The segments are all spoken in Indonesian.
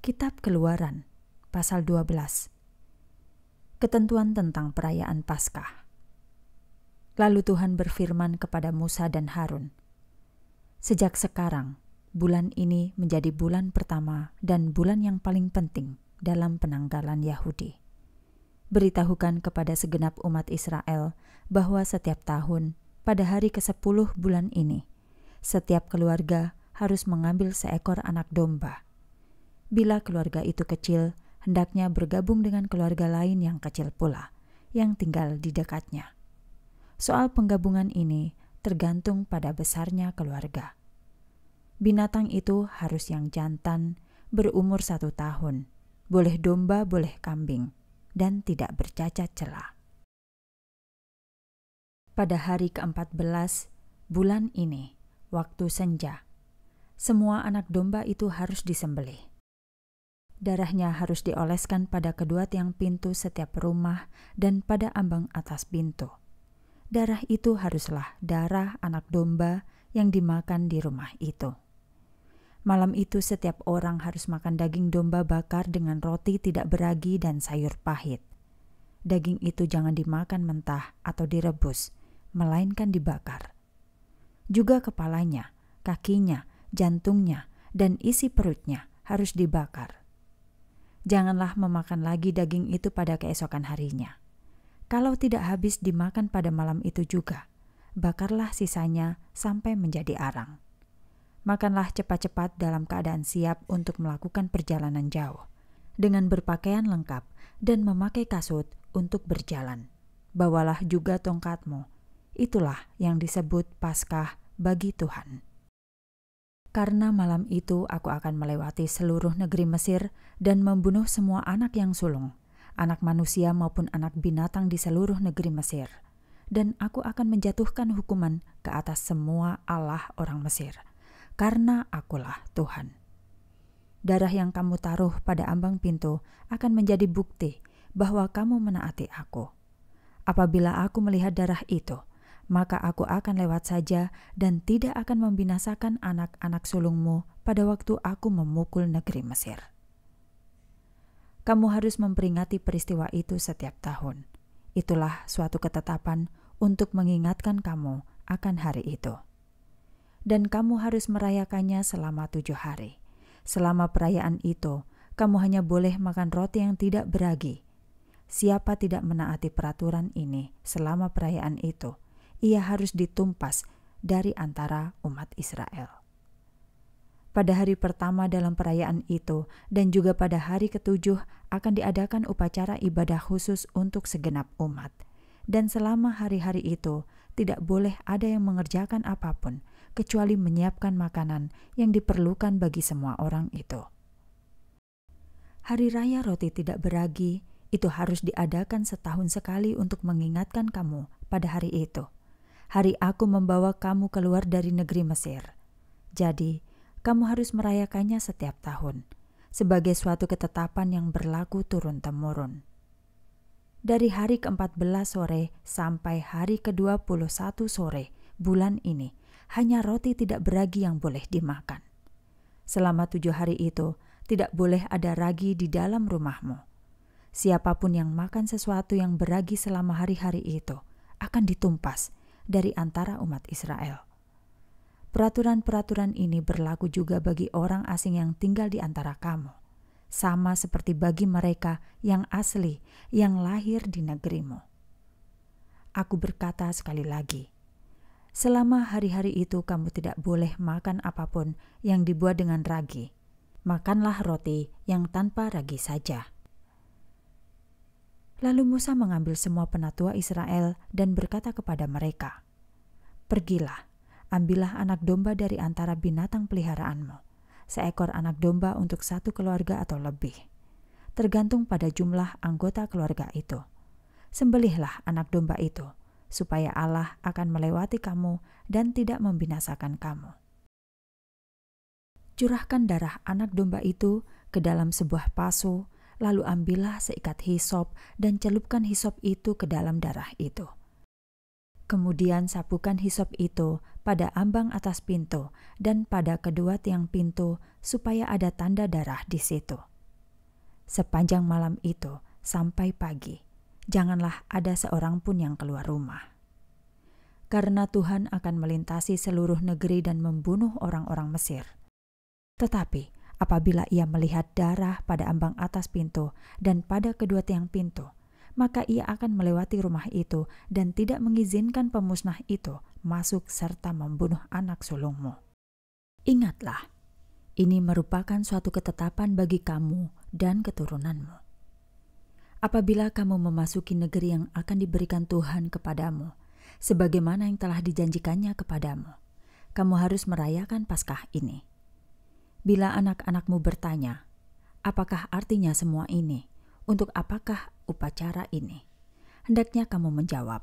Kitab Keluaran, pasal 12. Ketentuan tentang perayaan Paskah. Lalu Tuhan berfirman kepada Musa dan Harun, "Sejak sekarang, bulan ini menjadi bulan pertama dan bulan yang paling penting dalam penanggalan Yahudi." Beritahukan kepada segenap umat Israel bahwa setiap tahun, pada hari ke-10 bulan ini, setiap keluarga harus mengambil seekor anak domba Bila keluarga itu kecil, hendaknya bergabung dengan keluarga lain yang kecil pula, yang tinggal di dekatnya. Soal penggabungan ini tergantung pada besarnya keluarga. Binatang itu harus yang jantan, berumur satu tahun, boleh domba, boleh kambing, dan tidak bercacat celah. Pada hari ke-14 bulan ini, waktu senja, semua anak domba itu harus disembelih Darahnya harus dioleskan pada kedua tiang pintu setiap rumah dan pada ambang atas pintu. Darah itu haruslah darah anak domba yang dimakan di rumah itu. Malam itu setiap orang harus makan daging domba bakar dengan roti tidak beragi dan sayur pahit. Daging itu jangan dimakan mentah atau direbus, melainkan dibakar. Juga kepalanya, kakinya, jantungnya, dan isi perutnya harus dibakar janganlah memakan lagi daging itu pada keesokan harinya. Kalau tidak habis dimakan pada malam itu juga, bakarlah sisanya sampai menjadi arang. Makanlah cepat-cepat dalam keadaan siap untuk melakukan perjalanan jauh, dengan berpakaian lengkap dan memakai kasut untuk berjalan. Bawalah juga tongkatmu. Itulah yang disebut Paskah bagi Tuhan karena malam itu aku akan melewati seluruh negeri Mesir dan membunuh semua anak yang sulung, anak manusia maupun anak binatang di seluruh negeri Mesir. Dan aku akan menjatuhkan hukuman ke atas semua Allah orang Mesir, karena akulah Tuhan. Darah yang kamu taruh pada ambang pintu akan menjadi bukti bahwa kamu menaati aku. Apabila aku melihat darah itu, maka aku akan lewat saja dan tidak akan membinasakan anak-anak sulungmu pada waktu aku memukul negeri Mesir. Kamu harus memperingati peristiwa itu setiap tahun. Itulah suatu ketetapan untuk mengingatkan kamu akan hari itu. Dan kamu harus merayakannya selama tujuh hari. Selama perayaan itu, kamu hanya boleh makan roti yang tidak beragi. Siapa tidak menaati peraturan ini selama perayaan itu, ia harus ditumpas dari antara umat Israel. Pada hari pertama dalam perayaan itu dan juga pada hari ketujuh akan diadakan upacara ibadah khusus untuk segenap umat. Dan selama hari-hari itu tidak boleh ada yang mengerjakan apapun kecuali menyiapkan makanan yang diperlukan bagi semua orang itu. Hari Raya Roti Tidak Beragi itu harus diadakan setahun sekali untuk mengingatkan kamu pada hari itu hari aku membawa kamu keluar dari negeri Mesir. Jadi, kamu harus merayakannya setiap tahun sebagai suatu ketetapan yang berlaku turun-temurun. Dari hari ke-14 sore sampai hari ke-21 sore bulan ini, hanya roti tidak beragi yang boleh dimakan. Selama tujuh hari itu, tidak boleh ada ragi di dalam rumahmu. Siapapun yang makan sesuatu yang beragi selama hari-hari itu akan ditumpas dari antara umat Israel. Peraturan-peraturan ini berlaku juga bagi orang asing yang tinggal di antara kamu, sama seperti bagi mereka yang asli yang lahir di negerimu. Aku berkata sekali lagi, selama hari-hari itu kamu tidak boleh makan apapun yang dibuat dengan ragi. Makanlah roti yang tanpa ragi saja. Lalu Musa mengambil semua penatua Israel dan berkata kepada mereka, Pergilah, ambillah anak domba dari antara binatang peliharaanmu, seekor anak domba untuk satu keluarga atau lebih, tergantung pada jumlah anggota keluarga itu. Sembelihlah anak domba itu, supaya Allah akan melewati kamu dan tidak membinasakan kamu. Curahkan darah anak domba itu ke dalam sebuah pasu lalu ambillah seikat hisop dan celupkan hisop itu ke dalam darah itu. Kemudian sapukan hisop itu pada ambang atas pintu dan pada kedua tiang pintu supaya ada tanda darah di situ. Sepanjang malam itu sampai pagi, janganlah ada seorang pun yang keluar rumah. Karena Tuhan akan melintasi seluruh negeri dan membunuh orang-orang Mesir. Tetapi Apabila ia melihat darah pada ambang atas pintu dan pada kedua tiang pintu, maka ia akan melewati rumah itu dan tidak mengizinkan pemusnah itu masuk serta membunuh anak sulungmu. Ingatlah, ini merupakan suatu ketetapan bagi kamu dan keturunanmu. Apabila kamu memasuki negeri yang akan diberikan Tuhan kepadamu, sebagaimana yang telah dijanjikannya kepadamu, kamu harus merayakan Paskah ini. Bila anak-anakmu bertanya, "Apakah artinya semua ini? Untuk apakah upacara ini?" hendaknya kamu menjawab,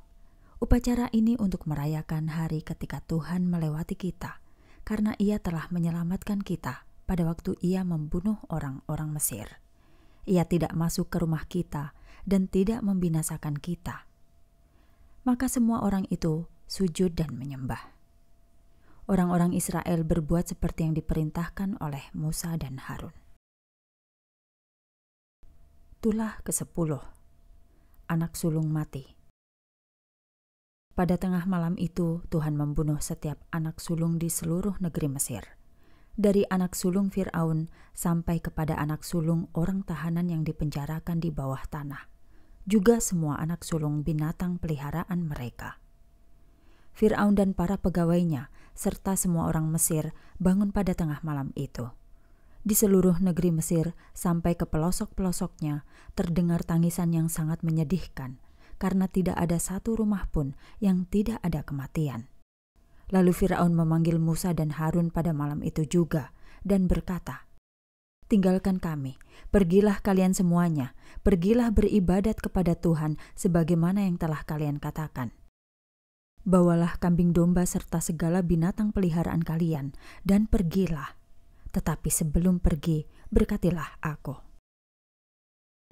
"Upacara ini untuk merayakan hari ketika Tuhan melewati kita, karena Ia telah menyelamatkan kita pada waktu Ia membunuh orang-orang Mesir. Ia tidak masuk ke rumah kita dan tidak membinasakan kita." Maka semua orang itu sujud dan menyembah orang-orang Israel berbuat seperti yang diperintahkan oleh Musa dan Harun. Itulah ke-10 Anak sulung mati Pada tengah malam itu, Tuhan membunuh setiap anak sulung di seluruh negeri Mesir. Dari anak sulung Fir'aun sampai kepada anak sulung orang tahanan yang dipenjarakan di bawah tanah. Juga semua anak sulung binatang peliharaan mereka Firaun dan para pegawainya, serta semua orang Mesir bangun pada tengah malam itu. Di seluruh negeri Mesir sampai ke pelosok-pelosoknya terdengar tangisan yang sangat menyedihkan karena tidak ada satu rumah pun yang tidak ada kematian. Lalu Firaun memanggil Musa dan Harun pada malam itu juga dan berkata, "Tinggalkan kami, pergilah kalian semuanya, pergilah beribadat kepada Tuhan sebagaimana yang telah kalian katakan." Bawalah kambing domba serta segala binatang peliharaan kalian, dan pergilah. Tetapi sebelum pergi, berkatilah aku.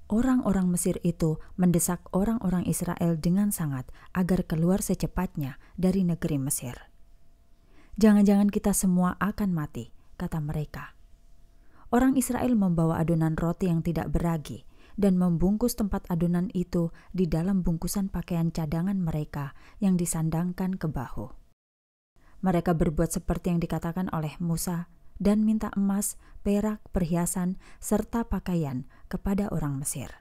Orang-orang Mesir itu mendesak orang-orang Israel dengan sangat agar keluar secepatnya dari negeri Mesir. Jangan-jangan kita semua akan mati, kata mereka. Orang Israel membawa adonan roti yang tidak beragi, dan membungkus tempat adonan itu di dalam bungkusan pakaian cadangan mereka yang disandangkan ke bahu. Mereka berbuat seperti yang dikatakan oleh Musa dan minta emas, perak, perhiasan, serta pakaian kepada orang Mesir.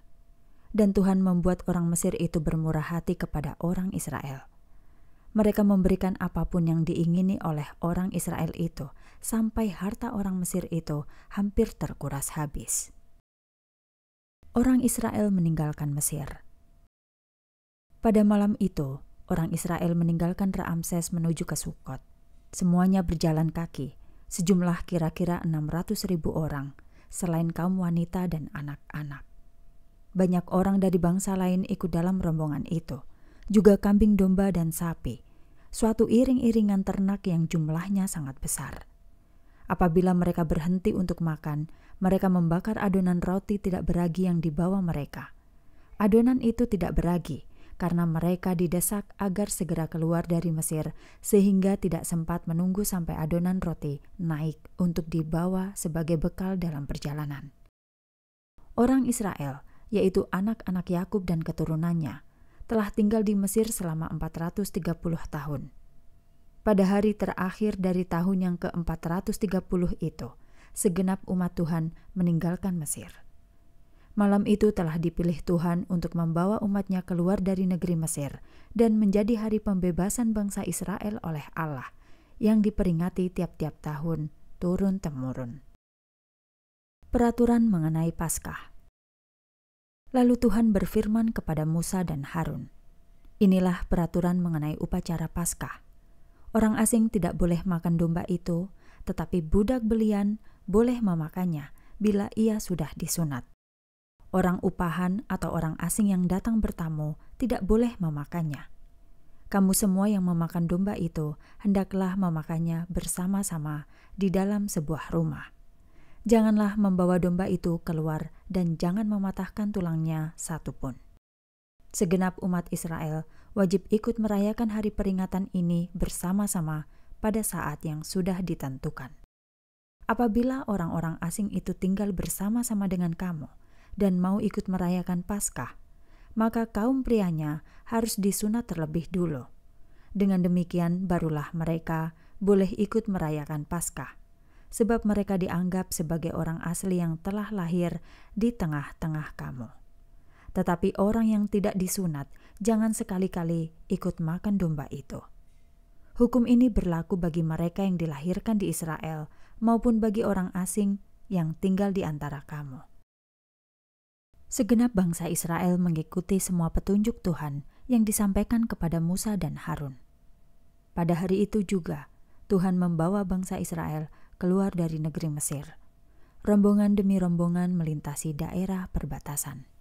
Dan Tuhan membuat orang Mesir itu bermurah hati kepada orang Israel. Mereka memberikan apapun yang diingini oleh orang Israel itu, sampai harta orang Mesir itu hampir terkuras habis orang Israel meninggalkan Mesir. Pada malam itu, orang Israel meninggalkan Raamses menuju ke Sukot. Semuanya berjalan kaki, sejumlah kira-kira 600 ribu orang, selain kaum wanita dan anak-anak. Banyak orang dari bangsa lain ikut dalam rombongan itu, juga kambing domba dan sapi, suatu iring-iringan ternak yang jumlahnya sangat besar. Apabila mereka berhenti untuk makan, mereka membakar adonan roti tidak beragi yang dibawa mereka. Adonan itu tidak beragi karena mereka didesak agar segera keluar dari Mesir, sehingga tidak sempat menunggu sampai adonan roti naik untuk dibawa sebagai bekal dalam perjalanan. Orang Israel, yaitu anak-anak Yakub dan keturunannya, telah tinggal di Mesir selama 430 tahun pada hari terakhir dari tahun yang ke-430 itu, segenap umat Tuhan meninggalkan Mesir. Malam itu telah dipilih Tuhan untuk membawa umatnya keluar dari negeri Mesir dan menjadi hari pembebasan bangsa Israel oleh Allah yang diperingati tiap-tiap tahun turun-temurun. Peraturan mengenai Paskah Lalu Tuhan berfirman kepada Musa dan Harun, Inilah peraturan mengenai upacara Paskah Orang asing tidak boleh makan domba itu, tetapi budak belian boleh memakannya bila ia sudah disunat. Orang upahan atau orang asing yang datang bertamu tidak boleh memakannya. Kamu semua yang memakan domba itu hendaklah memakannya bersama-sama di dalam sebuah rumah. Janganlah membawa domba itu keluar dan jangan mematahkan tulangnya satupun. Segenap umat Israel wajib ikut merayakan hari peringatan ini bersama-sama pada saat yang sudah ditentukan. Apabila orang-orang asing itu tinggal bersama-sama dengan kamu dan mau ikut merayakan Paskah, maka kaum prianya harus disunat terlebih dulu. Dengan demikian, barulah mereka boleh ikut merayakan Paskah, sebab mereka dianggap sebagai orang asli yang telah lahir di tengah-tengah kamu. Tetapi orang yang tidak disunat jangan sekali-kali ikut makan domba itu. Hukum ini berlaku bagi mereka yang dilahirkan di Israel maupun bagi orang asing yang tinggal di antara kamu. Segenap bangsa Israel mengikuti semua petunjuk Tuhan yang disampaikan kepada Musa dan Harun. Pada hari itu juga, Tuhan membawa bangsa Israel keluar dari negeri Mesir. Rombongan demi rombongan melintasi daerah perbatasan.